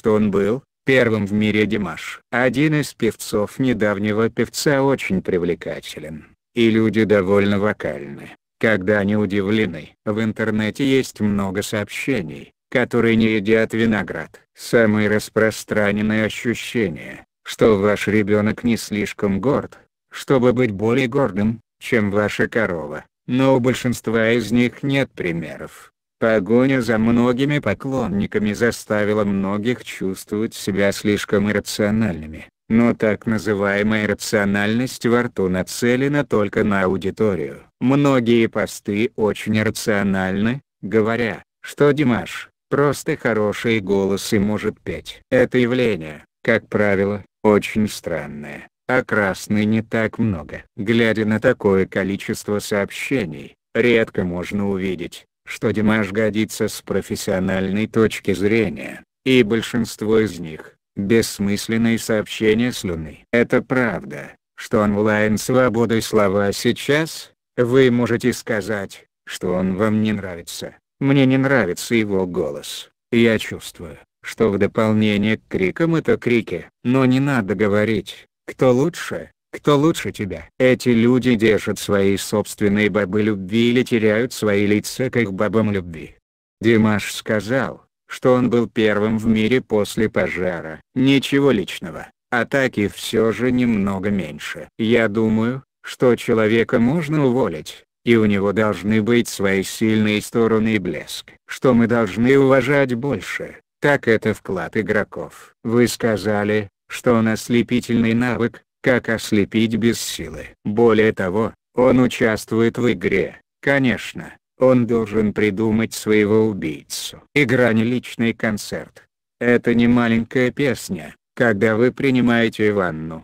что он был, первым в мире Димаш. Один из певцов недавнего певца очень привлекателен, и люди довольно вокальны, когда они удивлены. В интернете есть много сообщений, которые не едят виноград. Самое распространенное ощущение, что ваш ребенок не слишком горд, чтобы быть более гордым, чем ваша корова, но у большинства из них нет примеров, Погоня за многими поклонниками заставила многих чувствовать себя слишком иррациональными, но так называемая рациональность во рту нацелена только на аудиторию. Многие посты очень рациональны, говоря, что Димаш – просто хороший голос и может петь. Это явление, как правило, очень странное, а красной не так много. Глядя на такое количество сообщений, редко можно увидеть, что Димаш годится с профессиональной точки зрения, и большинство из них – бессмысленные сообщения с Луны. Это правда, что онлайн свободы слова сейчас, вы можете сказать, что он вам не нравится, мне не нравится его голос, я чувствую, что в дополнение к крикам это крики. Но не надо говорить, кто лучше, кто лучше тебя? Эти люди держат свои собственные бабы любви или теряют свои лица к их бабам любви. Димаш сказал, что он был первым в мире после пожара. Ничего личного, атаки все же немного меньше. Я думаю, что человека можно уволить, и у него должны быть свои сильные стороны и блеск. Что мы должны уважать больше, так это вклад игроков. Вы сказали, что он ослепительный навык, как ослепить без силы. Более того, он участвует в игре, конечно, он должен придумать своего убийцу. Игра не личный концерт. Это не маленькая песня, когда вы принимаете ванну.